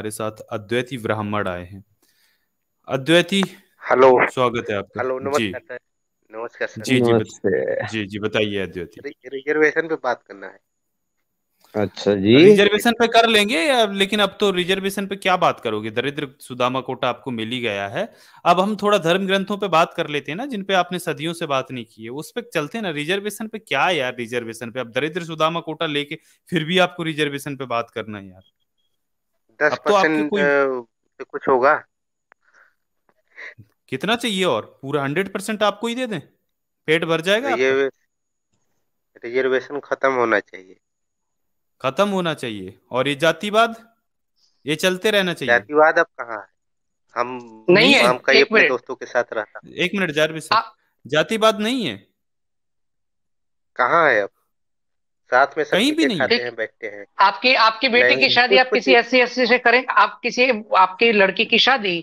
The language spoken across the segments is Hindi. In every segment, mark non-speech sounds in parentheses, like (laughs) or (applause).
हमारे साथ अद्वैती ब्राह्मण आए हैं अद्वैती हेलो स्वागत है आपका हेलो नमस्कार नमस्कार जी जी जी जी बताइए अद्वैती रिजर्वेशन पे बात करना है अच्छा जी रिजर्वेशन पे कर लेंगे या, लेकिन अब तो रिजर्वेशन पे क्या बात करोगे दरिद्र सुदामा कोटा आपको मिल ही गया है अब हम थोड़ा धर्म ग्रंथों पे बात कर लेते हैं ना जिन पे आपने सदियों से बात नहीं की है उस पे चलते हैं ना रिजर्वेशन पे क्या यार रिजर्वेशन पे अब दरिद्र सुदामा कोटा लेके फिर भी आपको रिजर्वेशन पे बात करना है यार दस तो परसेंट तो कुछ होगा कितना चाहिए और पूरा हंड्रेड परसेंट आपको ही दे दें पेट भर जाएगा रिजर्वेशन खत्म होना चाहिए खत्म होना चाहिए और ये जातिवाद ये चलते रहना चाहिए जातिवाद अब कहाँ है हम नहीं है हम कई अपने दोस्तों के साथ रहता एक मिनट जार भी जारविस जातिवाद नहीं है कहाँ है अब साथ में कहीं भी नहीं हैं बैठते हैं आपकी आपकी बेटी की शादी आप किसी एस सी से करें आप किसी आपकी लड़की की शादी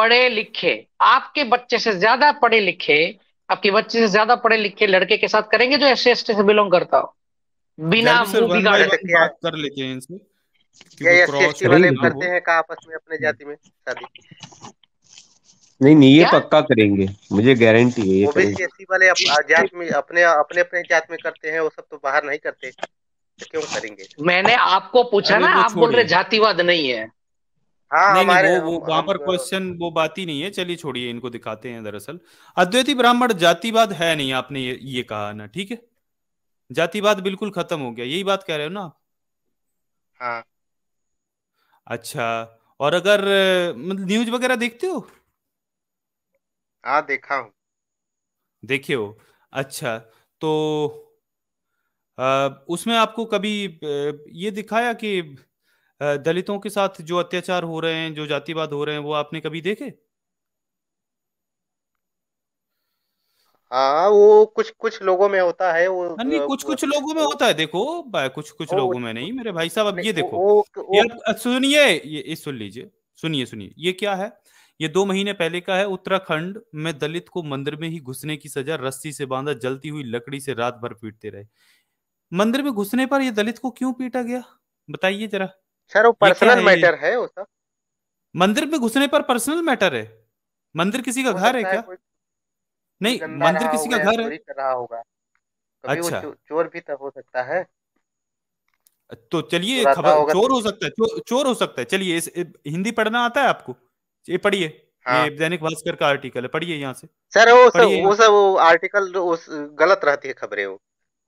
पढ़े लिखे आपके बच्चे से ज्यादा पढ़े लिखे आपके बच्चे से ज्यादा पढ़े लिखे लड़के के साथ करेंगे जो एस सी से बिलोंग करता हो बिना बात कर लेते हैं इनसे करते हैं आपस में अपने हम्म। जाति में शादी नहीं नहीं ये क्या? पक्का करेंगे मुझे गारंटी है ये ओबीसी e वाले अप, जात में अपने अपने अपने जात में करते हैं वो सब तो बाहर नहीं करते तो क्यों करेंगे मैंने आपको पूछा ना आप बोल रहे जातिवाद नहीं है हाँ नहीं, नहीं, वो, वहां पर क्वेश्चन तो वो बात ही नहीं है चलिए छोड़िए इनको दिखाते हैं दरअसल अद्वैती ब्राह्मण जातिवाद है नहीं आपने ये, ये कहा ना ठीक है जातिवाद बिल्कुल खत्म हो गया यही बात कह रहे हो ना हाँ अच्छा और अगर मतलब न्यूज वगैरह देखते हो हाँ देखा हूँ देखे हो अच्छा तो आ, उसमें आपको कभी ये दिखाया कि दलितों के साथ जो अत्याचार हो रहे हैं जो जातिवाद हो रहे हैं वो आपने कभी देखे हाँ वो कुछ कुछ लोगों में होता है वो हाँ, नहीं कुछ कुछ लोगों में होता है देखो कुछ कुछ वो, लोगों में नहीं मेरे भाई साहब अब ये देखो सुनिए ये, ये सुन लीजिए सुनिए सुनिए ये क्या है ये दो महीने पहले का है उत्तराखंड में दलित को मंदिर में ही घुसने की सजा रस्सी से बांधा जलती हुई लकड़ी से रात भर पीटते रहे मंदिर में घुसने पर यह दलित को क्यों पीटा गया बताइए जरा सर वो पर्सनल मैटर है मंदिर में घुसने पर पर्सनल मैटर है मंदिर किसी का घर है क्या नहीं मंदिर किसी का घर है अच्छा चोर भी तो हो सकता है तो चलिए खबर तो चोर हो सकता है चोर हो सकता है चलिए हिंदी पढ़ना आता है आपको ये पढ़िए हाँ। दैनिक भास्कर का आर्टिकल है पढ़िए यहाँ से सर वो सर वो सर वो आर्टिकल उस गलत रहती है खबरें वो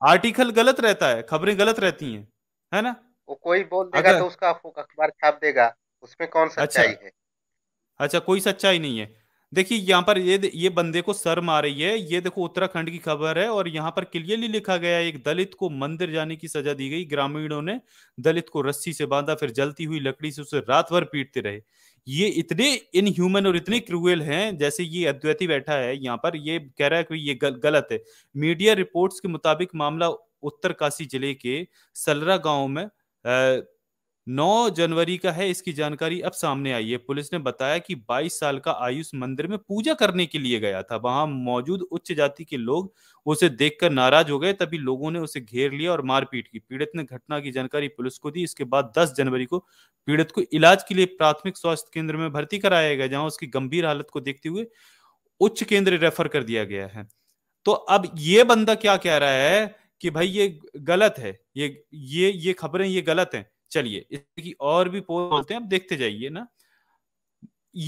आर्टिकल गलत रहता है खबरें गलत रहती हैं है ना वो कोई बोल देगा अगर... तो उसका अखबार छाप देगा उसमें कौन अच्छा। सच्चाई अच्छा, है अच्छा कोई सच्चाई नहीं है देखिए यहाँ पर ये ये बंदे को शर्म आ रही है ये देखो उत्तराखंड की खबर है और यहाँ पर क्लियरली लिखा गया है एक दलित को मंदिर जाने की सजा दी गई ग्रामीणों ने दलित को रस्सी से बांधा फिर जलती हुई लकड़ी से उसे रात भर पीटते रहे ये इतने इनह्यूमन और इतने क्रूएल हैं जैसे ये अद्वैति बैठा है यहाँ पर ये कह रहा है कि ये गल, गलत है मीडिया रिपोर्ट्स के मुताबिक मामला उत्तरकाशी जिले के सलरा गांव में 9 जनवरी का है इसकी जानकारी अब सामने आई है पुलिस ने बताया कि 22 साल का आयुष मंदिर में पूजा करने के लिए गया था वहां मौजूद उच्च जाति के लोग उसे देखकर नाराज हो गए तभी लोगों ने उसे घेर लिया और मारपीट की पीड़ित ने घटना की जानकारी पुलिस को दी इसके बाद 10 जनवरी को पीड़ित को इलाज के लिए प्राथमिक स्वास्थ्य केंद्र में भर्ती कराया गया जहां उसकी गंभीर हालत को देखते हुए उच्च केंद्र रेफर कर दिया गया है तो अब ये बंदा क्या कह रहा है कि भाई ये गलत है ये ये ये खबरें ये गलत हैं चलिए इसकी और भी पोल बोलते हैं आप देखते जाइए ना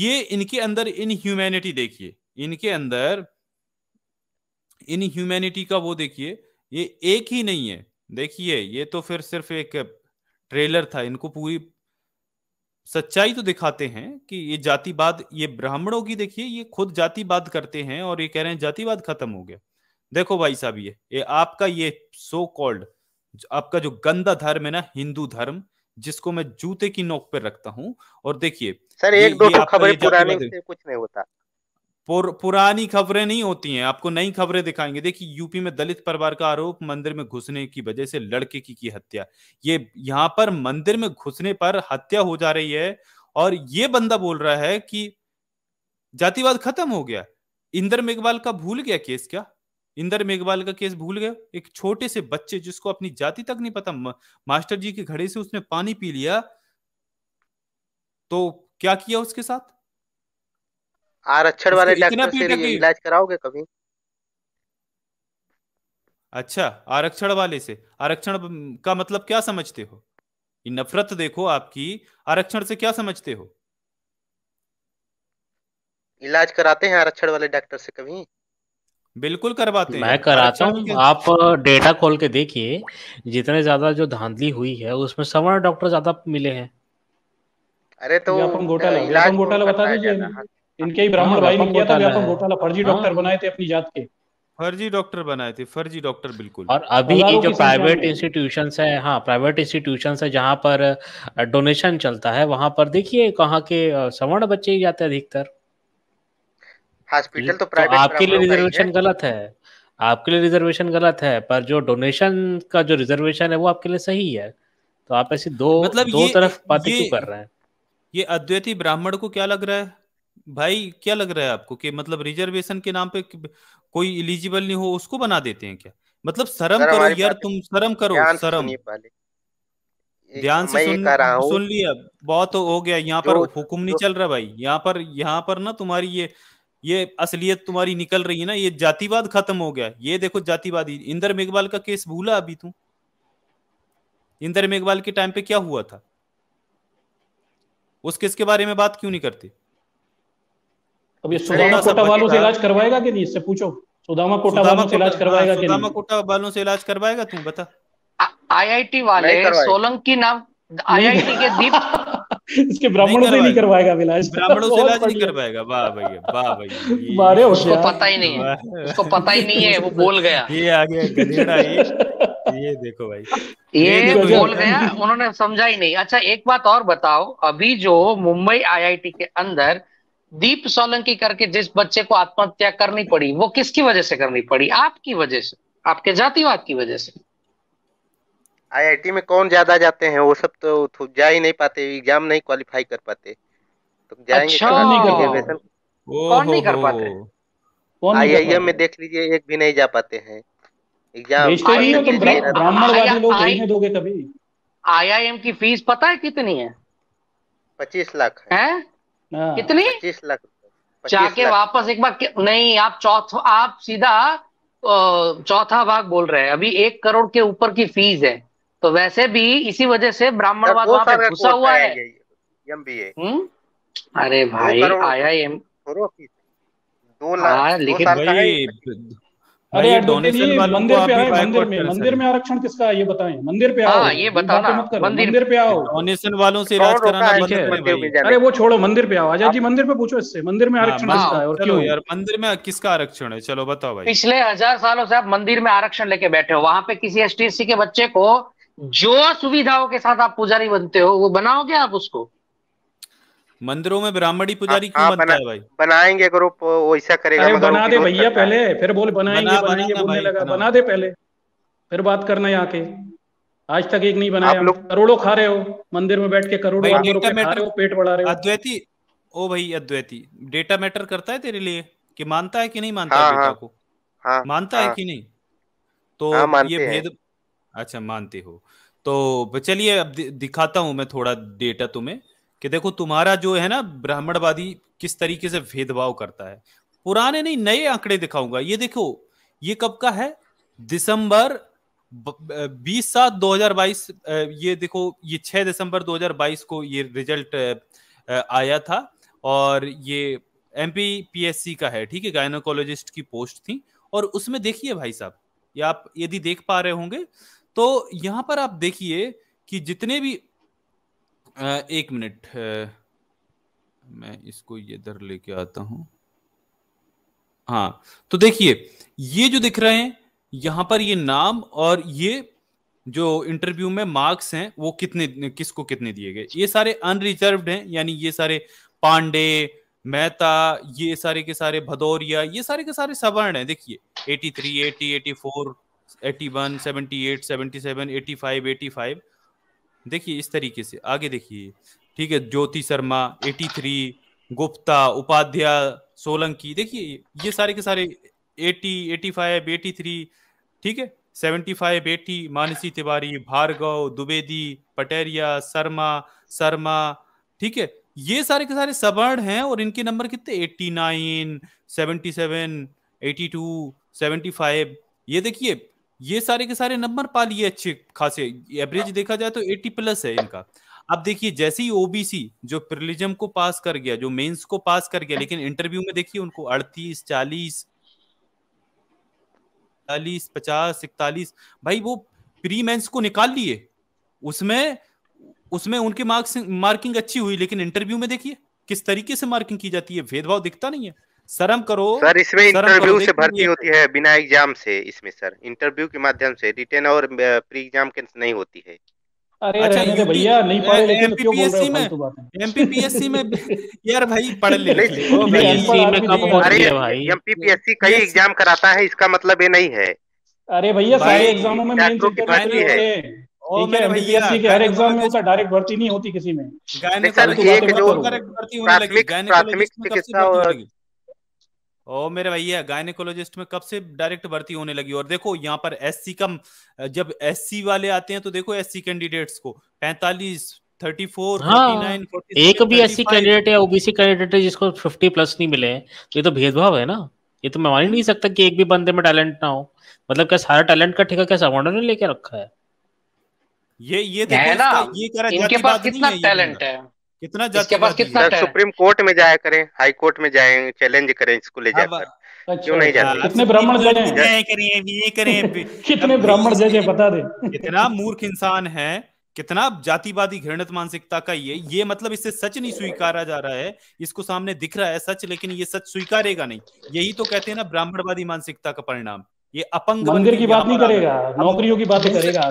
ये इनके अंदर इन ह्यूमैनिटी देखिए इनके अंदर इन ह्यूमैनिटी का वो देखिए ये एक ही नहीं है देखिए ये तो फिर सिर्फ एक ट्रेलर था इनको पूरी सच्चाई तो दिखाते हैं कि ये जातिवाद ये ब्राह्मणों की देखिए ये खुद जातिवाद करते हैं और ये कह रहे हैं जातिवाद खत्म हो गया देखो भाई साहब ये ये आपका ये सो कॉल्ड आपका जो गंदा धर्म है ना हिंदू धर्म जिसको मैं जूते की नोक पर रखता हूँ और देखिए सर एक दो तो खबरें पुरानी से कुछ नहीं होता पुर, पुरानी खबरें नहीं होती हैं आपको नई खबरें दिखाएंगे देखिए यूपी में दलित परिवार का आरोप मंदिर में घुसने की वजह से लड़के की की हत्या ये यहाँ पर मंदिर में घुसने पर हत्या हो जा रही है और ये बंदा बोल रहा है कि जातिवाद खत्म हो गया इंदर मेघवाल का भूल गया केस क्या इंदर मेघवाल का केस भूल गए एक छोटे से बच्चे जिसको अपनी जाति तक नहीं पता मास्टर जी के घड़े से उसने पानी पी लिया तो क्या किया उसके साथ आरक्षण वाले डॉक्टर से इलाज कराओगे कभी अच्छा आरक्षण वाले से आरक्षण का मतलब क्या समझते हो ये नफरत देखो आपकी आरक्षण से क्या समझते हो इलाज कराते हैं आरक्षण वाले डॉक्टर से कभी बिल्कुल करवाते हैं मैं कराता हूँ आप डेटा खोल के देखिए जितने ज्यादा जो धांधली हुई है उसमें सवर्ण डॉक्टर ज्यादा मिले हैं अरे तो व्यापम घोटाला व्यापम घोटाला बता दीजिए इनके ही ब्राह्मण हाँ, भाई ने किया था व्यापम घोटाला फर्जी डॉक्टर हाँ। बनाए थे अपनी जात के फर्जी डॉक्टर बनाए थे फर्जी डॉक्टर बिल्कुल और अभी ये जो प्राइवेट इंस्टीट्यूशन है हाँ प्राइवेट इंस्टीट्यूशन है जहाँ पर डोनेशन चलता है वहां पर देखिए कहाँ के सवर्ण बच्चे ही जाते हैं अधिकतर हॉस्पिटल तो प्राइवेट तो आपके लिए रिजर्वेशन गलत है आपके लिए रिजर्वेशन गलत है पर जो डोनेशन का जो रिजर्वेशन है वो आपके लिए सही है तो आप ऐसी दो मतलब दो ये, तरफ बातें क्यों कर रहे हैं ये अद्वैती ब्राह्मण को क्या लग रहा है भाई क्या लग रहा है आपको कि मतलब रिजर्वेशन के नाम पे कोई इलिजिबल नहीं हो उसको बना देते हैं क्या मतलब शर्म करो यार तुम शर्म करो शर्म ध्यान से सुन सुन लिया बहुत हो गया यहाँ पर हुक्म नहीं चल रहा भाई यहाँ पर यहाँ पर ना तुम्हारी ये ये असलियत तुम्हारी निकल रही है ना ये जातिवाद खत्म हो गया ये देखो जातिवाद इंदर मेघवाल का केस भूला अभी तू इंदर मेघवाल के टाइम पे क्या हुआ था उस किसके बारे में बात क्यों नहीं करते अब ये सुदामा कोटा वालों से इलाज करवाएगा कि नहीं इससे पूछो सुदामा कोटा वालों से इलाज करवाएगा हाँ, कि सुदामा कोटा वालों से इलाज करवाएगा तू बता आईआईटी वाले सोलंकी नाम आईआईटी के दीप (laughs) इसके ब्राह्मणों से नहीं करवाएगा इलाज ब्राह्मणों से इलाज नहीं कर पाएगा वाह भैया वाह भैया मारे हो उसको पता ही नहीं है उसको पता ही नहीं है वो बोल गया ये आ गया गधेड़ा ये ये देखो भाई ये, बोल गया उन्होंने समझा ही नहीं अच्छा एक बात और बताओ अभी जो मुंबई आईआईटी के अंदर दीप सोलंकी करके जिस बच्चे को आत्महत्या करनी पड़ी वो किसकी वजह से करनी पड़ी आपकी वजह से आपके जातिवाद की वजह से आईआईटी में कौन ज्यादा जाते हैं वो सब तो जा ही नहीं पाते एग्जाम नहीं क्वालिफाई कर पाते तो जाएंगे अच्छा। कौन नहीं कर पाते आईआईएम में देख लीजिए एक भी नहीं जा पाते हैं exam I I M IIM की फीस पता है कितनी है पच्चीस लाख है हाँ। कितनी पच्चीस लाख जाके वापस एक बार नहीं आप चौथ आप सीधा चौथा भाग बोल रहे हैं अभी एक करोड़ के ऊपर की फीस है तो वैसे भी इसी वजह से ब्राह्मणवाद वहां पे घुसा हुआ है एमबीए हम्म? हाँ, अरे भाई आया एम दो लाख लेकिन मंदिर पे आए मंदिर में मंदिर में आरक्षण किसका है ये बताएं मंदिर पे आओ हाँ, ये बताना मंदिर पे आओ डोनेशन वालों से इलाज कराना बंद अरे वो छोड़ो मंदिर पे आओ आजाद जी हाँ। मंदिर पे पूछो इससे मंदिर में आरक्षण किसका है और क्यों यार मंदिर में किसका आरक्षण है चलो बताओ भाई पिछले हजार सालों से आप मंदिर में आरक्षण लेके बैठे हो वहाँ पे किसी एस के बच्चे को जो सुविधाओं के साथ आप पुजारी बनते हो वो बनाओगे आप उसको मंदिरों में ब्राह्मणी हाँ, पुजारी क्यों हाँ, बनता है भाई बनाएंगे ग्रुप ऐसा करेगा मतलब बना दे भैया पहले फिर बोल बनाएंगे बना, बनाएंगे बना, बोलने लगा बना, बना दे पहले फिर बात करना यहाँ के आज तक एक नहीं बनाया करोड़ों खा रहे हो मंदिर में बैठ के करोड़ों खा रहे हो पेट बढ़ा रहे हो अद्वैती ओ भाई अद्वैती डेटा मैटर करता है तेरे लिए कि मानता है कि नहीं मानता है हाँ, डेटा को मानता है कि नहीं तो ये भेद अच्छा मानते हो तो चलिए अब दिखाता हूं मैं थोड़ा डेटा तुम्हें कि देखो तुम्हारा जो है ना ब्राह्मणवादी किस तरीके से भेदभाव करता है पुराने नहीं नए आंकड़े दिखाऊंगा ये देखो ये कब का है दिसंबर बीस सात दो हजार बाईस ये देखो ये छह दिसंबर दो हजार बाईस को ये रिजल्ट आया था और ये एम पी का है ठीक है गायनोकोलॉजिस्ट की पोस्ट थी और उसमें देखिए भाई साहब ये आप यदि देख पा रहे होंगे तो यहां पर आप देखिए कि जितने भी आ, एक मिनट मैं इसको इधर लेके आता हूं हाँ तो देखिए ये जो दिख रहे हैं यहां पर ये नाम और ये जो इंटरव्यू में मार्क्स हैं वो कितने किसको कितने दिए गए ये सारे अनरिजर्व हैं यानी ये सारे पांडे मेहता ये सारे के सारे भदौरिया ये सारे के सारे सवर्ण हैं देखिए 83, 80, 84 eighty one seventy eight seventy seven eighty five eighty five देखिए इस तरीके से आगे देखिए ठीक है ज्योति शर्मा एटी थ्री गुप्ता उपाध्याय सोलंकी देखिए ये सारे के सारे eighty eighty five eighty three ठीक है seventy five eighty Mansi Tiwari Bhargav Dubedi Pateria Sharma Sharma ठीक है ये सारे के सारे सवर्ण हैं और इनके नंबर कितने eighty nine seventy seven eighty two seventy five ये देखिए ये सारे के सारे नंबर पा लिए अच्छे खासे एवरेज हाँ। देखा जाए तो 80 प्लस है इनका अब देखिए जैसे ही ओबीसी जो प्रिलिजम को पास कर गया जो मेंस को पास कर गया लेकिन इंटरव्यू में देखिए उनको अड़तीस चालीस चालीस पचास इकतालीस भाई वो प्री मेंस को निकाल लिए उसमें उसमें उनकी मार्क्स मार्किंग अच्छी हुई लेकिन इंटरव्यू में देखिए किस तरीके से मार्किंग की जाती है भेदभाव दिखता नहीं है शर्म करो सर इसमें इंटरव्यू से भर्ती होती है बिना एग्जाम से इसमें सर इंटरव्यू के माध्यम से रिटेन और प्री एग्जाम के नहीं होती है अरे अच्छा भैया नहीं पढ़े लेकिन तो क्यों बोल रहे हो फालतू बातें एमपीपीएससी में यार भाई पढ़ ले में कब होती है भाई एमपीपीएससी कई एग्जाम कराता है इसका मतलब ये नहीं है अरे भैया सारे एग्जामों में मेन मेंस इंटरव्यू है ठीक है भैया के हर एग्जाम में ऐसा डायरेक्ट भर्ती नहीं होती किसी में सर एक जो प्राथमिक प्राथमिक चिकित्सा ओ मेरे भैया गायनिकोलॉजिस्ट में कब से डायरेक्ट भर्ती होने लगी और देखो यहाँ पर एससी कम जब एससी वाले आते हैं तो देखो एससी कैंडिडेट्स को पैंतालीस थर्टी फोर हाँ, एक भी एससी कैंडिडेट या ओबीसी कैंडिडेट है जिसको फिफ्टी प्लस नहीं मिले हैं तो ये तो भेदभाव है ना ये तो मैं मान ही नहीं सकता कि एक भी बंदे में टैलेंट ना हो मतलब क्या सारा टैलेंट का ठेका क्या सवर्णों ने लेके रखा है ये ये देखो ये करा इनके पास कितना टैलेंट है कितना इसके पास कितना सुप्रीम कोर्ट में जाया करें हाई कोर्ट में जाए चैलेंज करें इसको ले जाकर क्यों नहीं जाते अच्छा, कितने ब्राह्मण ये करें (laughs) कितने ब्राह्मण जय बता दे कितना मूर्ख इंसान है कितना जातिवादी घृणित मानसिकता का ये ये मतलब इससे सच नहीं स्वीकारा जा रहा है इसको सामने दिख रहा है सच लेकिन ये सच स्वीकारेगा नहीं यही तो कहते हैं ना ब्राह्मणवादी मानसिकता का परिणाम ये अपंग मंदिर की बात नहीं करेगा नौकरियों की बात करेगा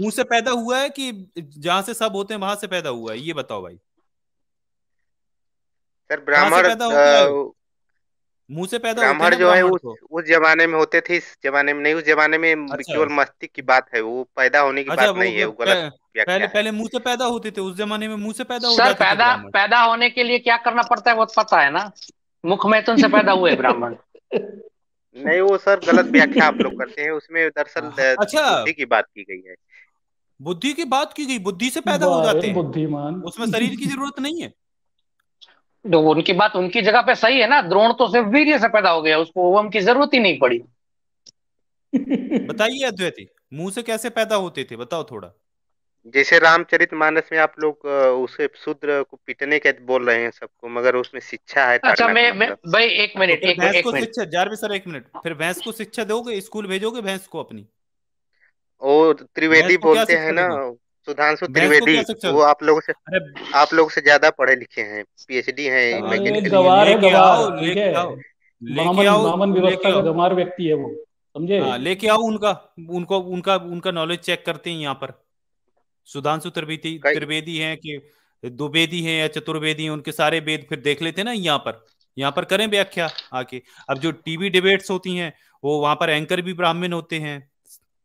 मुंह से पैदा हुआ है कि जहां से सब होते हैं वहां से पैदा हुआ है ये बताओ भाई सर ब्राह्मण मुंह से पैदा ब्राह्मण जो है उस उस जमाने में होते थे इस जमाने में नहीं उस जमाने में अच्छा। केवल मस्ती की बात है वो पैदा होने की अच्छा, बात नहीं है वो गलत पहले पहले मुंह से पैदा होते थे उस जमाने में मुंह से पैदा सर पैदा पैदा होने के लिए क्या करना पड़ता है वो तो पता है ना मुख मैथुन तो से पैदा हुए ब्राह्मण (laughs) नहीं वो सर गलत व्याख्या आप लोग करते हैं उसमें दरअसल (laughs) अच्छा बुद्धि की बात की गई है बुद्धि की बात की गई बुद्धि से पैदा हो जाते हैं बुद्धिमान उसमें शरीर की जरूरत नहीं है जो उनकी बात उनकी जगह पे सही है ना द्रोण तो सिर्फ वीर्य से पैदा हो गया उसको ओवम की जरूरत ही नहीं पड़ी बताइए अद्वैती मुंह से कैसे पैदा होते थे बताओ थोड़ा जैसे रामचरित मानस में आप लोग उसे शूद्र को पीटने के बोल रहे हैं सबको मगर उसमें शिक्षा है अच्छा मैं, मैं मतलब। भाई एक मिनट तो एक, भैंस एक को शिक्षा जारवी सर एक मिनट फिर भैंस को शिक्षा दोगे स्कूल भेजोगे भैंस को अपनी ओ त्रिवेदी बोलते हैं ना सुधांशु त्रिवेदी वो आप लोगों से आप लोगों से ज्यादा पढ़े लिखे हैं पीएचडी है वो समझे हाँ, लेके आओ उनका उनको उनका उनका नॉलेज चेक करते हैं यहाँ पर सुधांशु त्रिवेदी त्रिवेदी है कि दुबेदी है या चतुर्वेदी है उनके सारे वेद फिर देख लेते हैं ना यहाँ पर यहाँ पर करें व्याख्या आके अब जो टीवी डिबेट्स होती हैं वो वहां पर एंकर भी ब्राह्मण होते हैं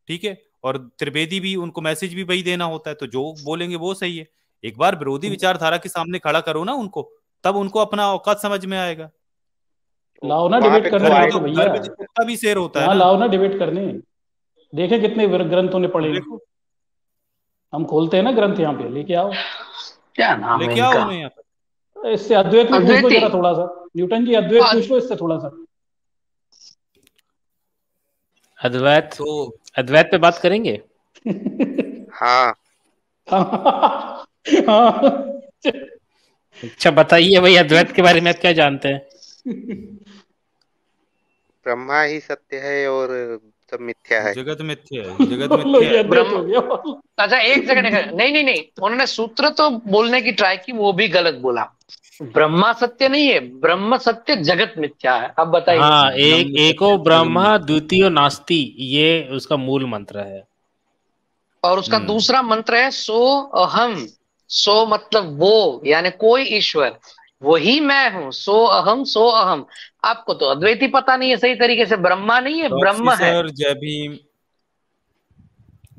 ठीक है और त्रिवेदी भी उनको मैसेज भी वही देना होता है तो जो बोलेंगे वो सही है एक बार विरोधी हम्म। विचारधारा के सामने खड़ा करो ना उनको तब उनको अपना औकात समझ में आएगा लाओ ना डिबेट करने तो, तो, तो भैया भी शेर होता है हाँ, लाओ ना डिबेट करने देखे कितने ग्रंथों ने पढ़े हम खोलते हैं ना ग्रंथ यहाँ पे लेके आओ क्या नाम है आओ इससे अद्वैत में पूछ लो जरा थोड़ा सा न्यूटन जी अद्वैत पूछ लो इससे थोड़ा सा अद्वैत तो अद्वैत पे बात करेंगे हाँ हाँ, हाँ। अच्छा बताइए भाई अद्वैत के बारे में आप क्या जानते हैं ब्रह्मा ही सत्य है और सब मिथ्या है जगत मिथ्या है जगत (laughs) मिथ्या है अच्छा एक सेकंड नहीं नहीं नहीं उन्होंने सूत्र तो बोलने की ट्राई की वो भी गलत बोला ब्रह्मा सत्य नहीं है ब्रह्म सत्य जगत मिथ्या है अब बताइए हाँ, एक एको ब्रह्मा द्वितीय नास्ति ये उसका मूल मंत्र है और उसका हम्म। दूसरा मंत्र है सो अहम सो मतलब वो यानी कोई ईश्वर वही मैं हूँ सो अहम सो अहम आपको तो अद्वैती पता नहीं है सही तरीके से ब्रह्मा नहीं है ब्रह्म है जय भीम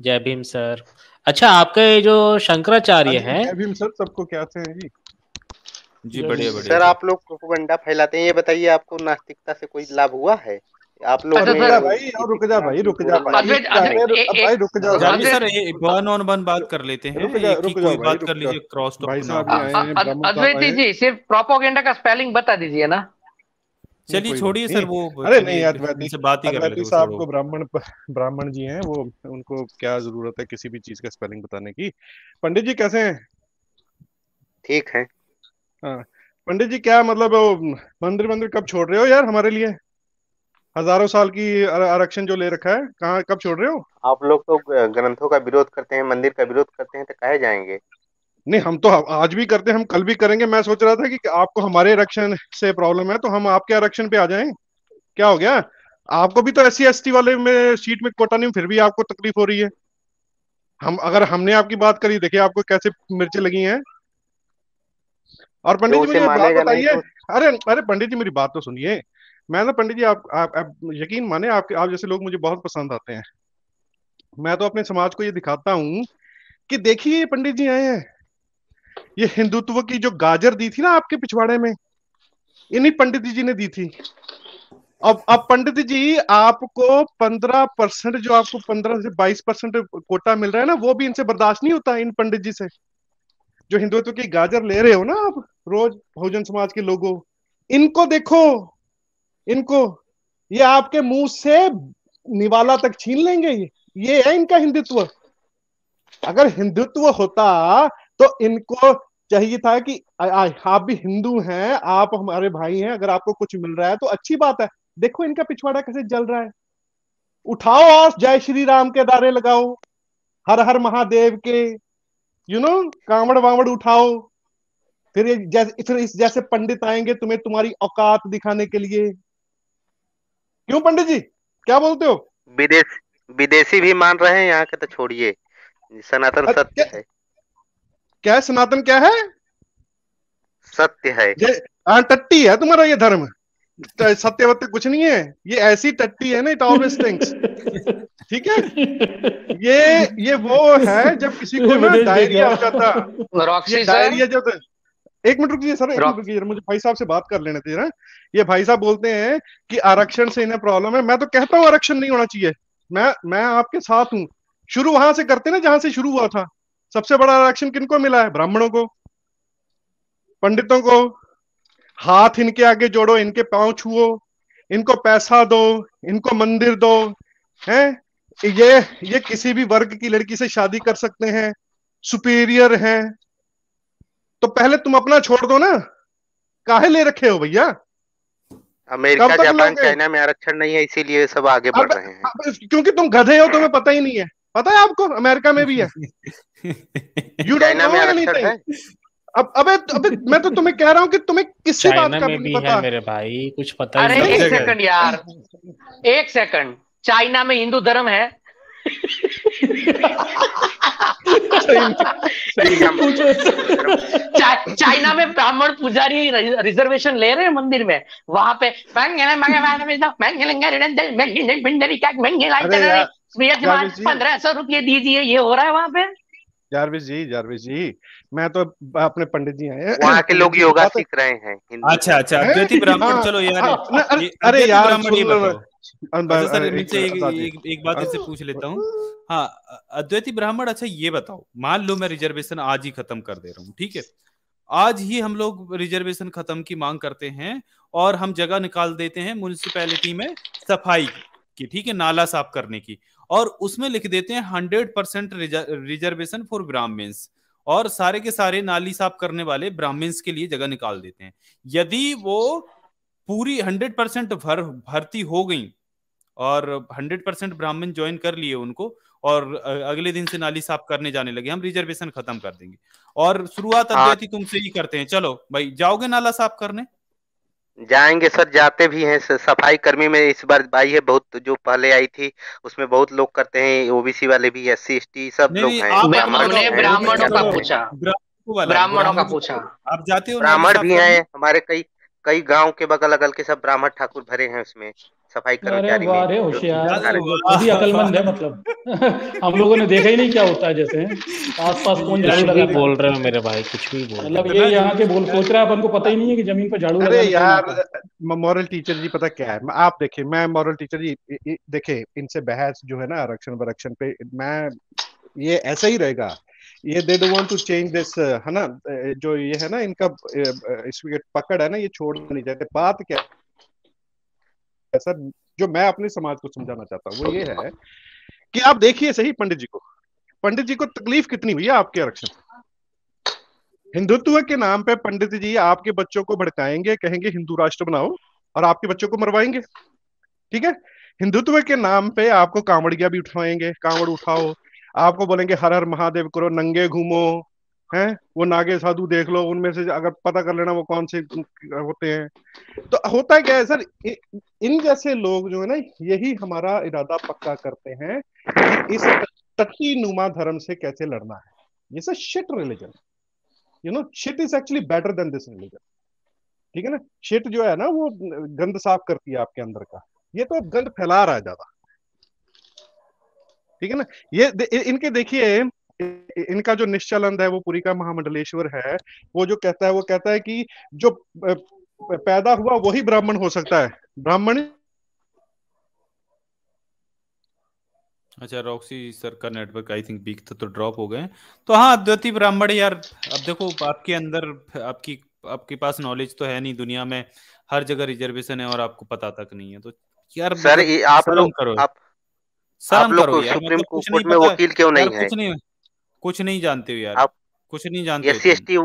जय भीम सर अच्छा आपके जो शंकराचार्य हाँ हैं जय भीम सर सबको क्या जी जी तो बढ़िया बढ़िया सर आप लोग प्रोपोगंडा फैलाते हैं ये बताइए आपको नास्तिकता से कोई लाभ हुआ है आप लोग अच्छा, भाई रुक जा भाई रुक जा भाई रुक जा सर ये वन ऑन वन बात कर लेते हैं रुक जा बात कर लीजिए क्रॉस टॉक तो भाई साहब अद्वैत जी सिर्फ प्रोपोगेंडा का स्पेलिंग बता दीजिए ना चलिए छोड़िए सर वो अरे नहीं अद्वैती से बात ही कर लेते साहब को ब्राह्मण ब्राह्मण जी हैं वो उनको क्या जरूरत है किसी भी चीज का स्पेलिंग बताने की पंडित जी कैसे हैं ठीक है हाँ। पंडित जी क्या मतलब मंदिर मंदिर कब छोड़ रहे हो यार हमारे लिए हजारों साल की आरक्षण जो ले रखा है कहाँ कब छोड़ रहे हो आप लोग तो ग्रंथों का विरोध करते हैं मंदिर का विरोध करते हैं तो कहे जाएंगे नहीं हम तो आज भी करते हैं हम कल भी करेंगे मैं सोच रहा था कि आपको हमारे आरक्षण से प्रॉब्लम है तो हम आपके आरक्षण पे आ जाएं क्या हो गया आपको भी तो एस सी वाले में सीट में कोटा नहीं फिर भी आपको तकलीफ हो रही है हम अगर हमने आपकी बात करी देखिए आपको कैसे मिर्चें लगी हैं और पंडित जी मुझे तो बात बताइए तो- अरे अरे पंडित जी मेरी बात तो सुनिए मैं ना पंडित जी आप, आप, आप यकीन माने आपके आप जैसे लोग मुझे बहुत पसंद आते हैं मैं तो अपने समाज को ये दिखाता हूँ कि देखिए पंडित जी आए हैं ये हिंदुत्व की जो गाजर दी थी ना आपके पिछवाड़े में इन्हीं पंडित जी ने दी थी अब अब पंडित जी आपको पंद्रह परसेंट जो आपको पंद्रह से बाईस परसेंट कोटा मिल रहा है ना वो भी इनसे बर्दाश्त नहीं होता इन पंडित जी से जो हिंदुत्व की गाजर ले रहे हो ना आप रोज बहुजन समाज के लोगों इनको देखो इनको ये आपके मुंह से निवाला तक छीन लेंगे ये ये है इनका हिंदुत्व अगर हिंदुत्व होता तो इनको चाहिए था कि आप भी हिंदू हैं आप हमारे भाई हैं अगर आपको कुछ मिल रहा है तो अच्छी बात है देखो इनका पिछवाड़ा कैसे जल रहा है उठाओ आज जय श्री राम के दारे लगाओ हर हर महादेव के you you know know, Kanwar वावड़ उठाओ फिर ये जैसे फिर इस जैसे पंडित आएंगे तुम्हें तुम्हारी औकात दिखाने के लिए क्यों पंडित जी क्या बोलते हो विदेश विदेशी भी मान रहे हैं यहाँ के तो छोड़िए सनातन सत्य क्या, है क्या सनातन क्या है सत्य है हाँ, टट्टी है तुम्हारा ये धर्म तो सत्य वत्य कुछ नहीं है ये ऐसी टट्टी है ना इट ऑलवेज थिंक्स ठीक है ये ये वो है जब किसी को डायरिया हो जाता डायरिया जब एक मिनट रुकिए सर एक मिनट रुकिए मुझे भाई साहब से बात कर लेने थे ना ये भाई साहब बोलते हैं कि आरक्षण से इन्हें प्रॉब्लम है मैं तो कहता हूँ आरक्षण नहीं होना चाहिए मैं मैं आपके साथ हूँ शुरू वहां से करते ना जहां से शुरू हुआ था सबसे बड़ा आरक्षण किनको मिला है ब्राह्मणों को पंडितों को हाथ इनके आगे जोड़ो इनके पांव छुओ इनको पैसा दो इनको मंदिर दो हैं ये ये किसी भी वर्ग की लड़की से शादी कर सकते हैं सुपीरियर हैं तो पहले तुम अपना छोड़ दो ना काहे ले रखे हो भैया अमेरिका जापान चाइना में आरक्षण नहीं है इसीलिए सब आगे बढ़ रहे हैं क्योंकि तुम गधे हो तुम्हें पता ही नहीं है पता है आपको अमेरिका में भी है यू (laughs) चाइना में आरक्षण है अब अबे अबे मैं तो तुम्हें कह रहा हूँ कि तुम्हें किसी बात का भी नहीं पता मेरे भाई कुछ पता अरे एक सेकंड यार एक सेकंड चाइना में हिंदू धर्म है चाइना में ब्राह्मण पुजारी रिजर्वेशन ले रहे हैं मंदिर में वहां पे पंद्रह सौ रुपये दीजिए ये हो रहा है वहां पे जारवी जी जारवी जी मैं तो अपने पंडित जी आए वहाँ के लोग योगा सीख रहे हैं अच्छा अच्छा ज्योति ब्राह्मण हाँ, चलो यार हाँ, अरे यार अच्छा, सर नीचे एक एक, एक बात इससे पूछ लेता हूँ हाँ अद्वैती ब्राह्मण अच्छा ये बताओ मान लो मैं रिजर्वेशन आज ही खत्म कर दे रहा हूँ ठीक है आज ही हम लोग रिजर्वेशन खत्म की मांग करते हैं और हम जगह निकाल देते हैं म्यूनिसपैलिटी में सफाई की ठीक है नाला साफ करने की और उसमें लिख देते हैं hundred percent reservation for Brahmins और सारे के सारे नाली साफ करने वाले ब्राह्मण्स के लिए जगह निकाल देते हैं यदि वो पूरी हंड्रेड परसेंट भर भर्ती हो गई और हंड्रेड परसेंट ब्राह्मण ज्वाइन कर लिए उनको और अगले दिन से नाली साफ करने जाने लगे हम रिजर्वेशन खत्म कर देंगे और शुरुआत हाँ। अद्वैती तुमसे ही करते हैं चलो भाई जाओगे नाला साफ करने जाएंगे सर जाते भी हैं सफाई कर्मी में इस बार आई है बहुत जो पहले आई थी उसमें बहुत लोग करते हैं ओबीसी वाले भी एस सी सब लोग हैं ब्राह्मणों का पूछा ब्राह्मणों का पूछा आप जाते हो ब्राह्मण भी हैं हमारे कई कई गांव के बगल अगल के सब ब्राह्मण ठाकुर भरे हैं उसमें सफाई कर्मचारी होशियार अकलमंद है मतलब (laughs) हम लोगों ने देखा ही नहीं क्या होता है जैसे आस पास कौन झाड़ू लगा बोल रहे हो मेरे भाई कुछ भी बोल मतलब ये यहाँ के बोल सोच रहा है अपन को पता ही नहीं है कि जमीन पर झाड़ू अरे यार मॉरल टीचर जी पता क्या है आप देखिए मैं मॉरल टीचर जी देखिए इनसे बहस जो है ना आरक्षण वरक्षण पे मैं ये ऐसा ही रहेगा ये they don't want to change this है ना जो ये है ना इनका विकेट पकड़ है ना ये छोड़ नहीं चाहते बात क्या सर जो मैं अपने समाज को समझाना चाहता हूँ वो ये है कि आप देखिए सही पंडित जी को पंडित जी को तकलीफ कितनी हुई है आपके आरक्षण हिंदुत्व के नाम पे पंडित जी आपके बच्चों को भड़काएंगे कहेंगे हिंदू राष्ट्र बनाओ और आपके बच्चों को मरवाएंगे ठीक है हिंदुत्व के नाम पे आपको कांवड़िया भी उठवाएंगे कांवड़ उठाओ आपको बोलेंगे हर हर महादेव करो नंगे घूमो हैं वो नागे साधु देख लो उनमें से अगर पता कर लेना वो कौन से होते हैं तो होता क्या है सर इन जैसे लोग जो है ना यही हमारा इरादा पक्का करते हैं कि इस तटी नुमा धर्म से कैसे लड़ना है ये sir shit religion you know shit is actually better than this religion ठीक है ना शिट जो है ना वो गंद साफ करती है आपके अंदर का ये तो गंद फैला रहा है ज्यादा ठीक है ना ये इनके देखिए इनका जो निश्चलंद है वो पूरी का महामंडलेश्वर है वो जो कहता है वो कहता है कि जो पैदा हुआ वही ब्राह्मण हो सकता है ब्राह्मण अच्छा रॉक्सी सर का नेटवर्क आई थिंक वीक था तो ड्रॉप हो गए तो हाँ अद्वैती ब्राह्मण यार अब देखो आपके अंदर आपकी आपके पास नॉलेज तो है नहीं दुनिया में हर जगह रिजर्वेशन है और आपको पता तक नहीं है तो यार सर मतलब आप लोग आप आप लोग को सुप्रीम मतलब कोर्ट में वकील क्यों नहीं है कुछ नहीं कुछ नहीं जानते हो यार आप कुछ नहीं जानते S C S T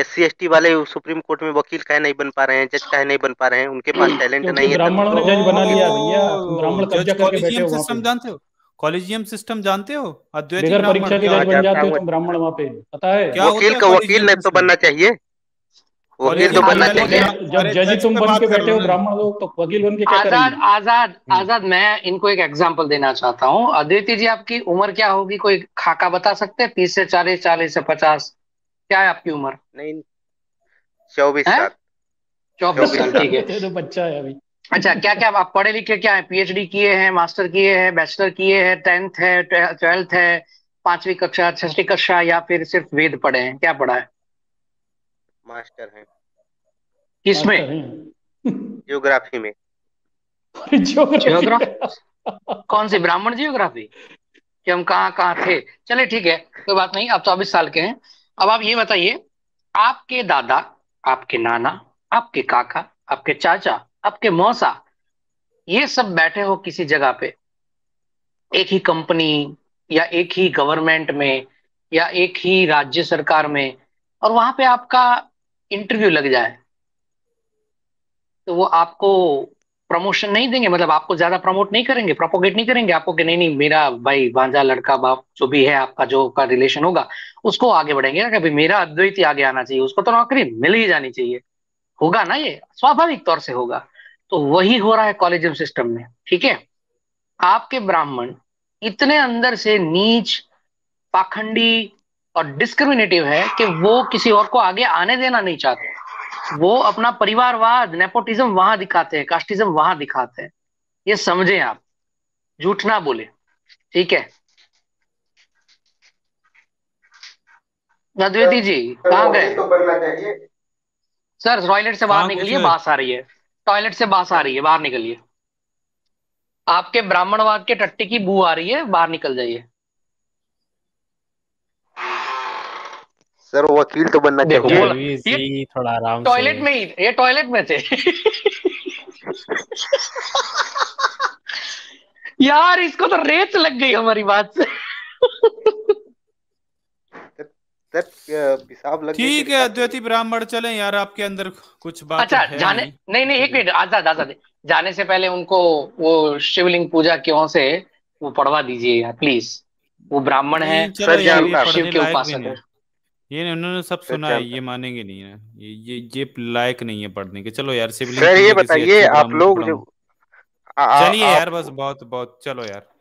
S C S T वाले सुप्रीम कोर्ट में वकील कहे नहीं बन पा रहे हैं जज कहे नहीं बन पा रहे हैं उनके पास (clears throat) टैलेंट नहीं है तो ब्राह्मण तो ने जज बना लिया भैया ब्राह्मण कब्जा करके बैठे हो सिस्टम जानते हो कॉलेजियम सिस्टम जानते हो अद्वैत परीक्षा के जज बन जाते हो तुम ब्राह्मण वहां पे पता है वकील का वकील नहीं तो बनना चाहिए वकील तो बनना चाहिए जब जज तुम बन के बैठे हो ब्राह्मण लोग तो वकील बन के क्या आजाद आजाद हम्म। आजाद मैं इनको एक एग्जांपल देना चाहता हूँ अद्वितीय जी आपकी उम्र क्या होगी कोई खाका बता सकते हैं तीस से चालीस चालीस से पचास क्या है आपकी उम्र नहीं चौबीस साल चौबीस साल ठीक है तो बच्चा है अभी अच्छा क्या क्या आप पढ़े लिखे क्या है पीएचडी किए हैं मास्टर किए हैं बैचलर किए हैं टेंथ है ट्वेल्थ है पांचवी कक्षा छठी कक्षा या फिर सिर्फ वेद पढ़े हैं क्या पढ़ा है मास्टर हैं किसमें जियोग्राफी में जियोग्राफी कौन सी ब्राह्मण जियोग्राफी कि हम कहाँ कहाँ थे चले ठीक है कोई बात नहीं आप चौबीस तो साल के हैं अब आप ये बताइए आपके दादा आपके नाना आपके काका आपके चाचा आपके मौसा ये सब बैठे हो किसी जगह पे एक ही कंपनी या एक ही गवर्नमेंट में या एक ही राज्य सरकार में और वहां पे आपका इंटरव्यू लग जाए तो वो आपको प्रमोशन नहीं देंगे मतलब आपको ज्यादा प्रमोट नहीं करेंगे प्रोपोगेट नहीं करेंगे आपको कि नहीं नहीं मेरा भाई भांजा लड़का बाप जो भी है आपका जो का रिलेशन होगा उसको आगे बढ़ेंगे ना कभी मेरा अद्वैत ही आगे आना चाहिए उसको तो नौकरी मिल ही जानी चाहिए होगा ना ये स्वाभाविक तौर से होगा तो वही हो रहा है कॉलेजियम सिस्टम में ठीक है आपके ब्राह्मण इतने अंदर से नीच पाखंडी और डिस्क्रिमिनेटिव है कि वो किसी और को आगे आने देना नहीं चाहते वो अपना परिवारवाद नेपोटिज्म वहां दिखाते हैं कास्टिज्म वहां दिखाते हैं ये समझे आप झूठ ना बोले ठीक है अद्वैती जी कहाँ गए तो सर टॉयलेट से बाहर निकलिए बास आ रही है टॉयलेट से बास आ रही है बाहर निकलिए आपके ब्राह्मणवाद के टट्टी की बू आ रही है बाहर निकल जाइए सर वकील तो बनना चाहिए थोड़ा आराम टॉयलेट में ही ये टॉयलेट में थे यार इसको तो रेत लग गई हमारी बात से ठीक है अद्वैती ब्राह्मण चले यार आपके अंदर कुछ बात अच्छा जाने नहीं नहीं, नहीं एक मिनट आजाद आजाद जाने से पहले उनको वो शिवलिंग पूजा क्यों से वो पढ़वा दीजिए यार प्लीज वो ब्राह्मण है सर शिव के उपासक है ये उन्होंने सब सुना है ये मानेंगे नहीं है ये ये ये लायक नहीं है पढ़ने के चलो यार सिविल सर ये बताइए आप लोग चलिए यार बस बहुत बहुत चलो यार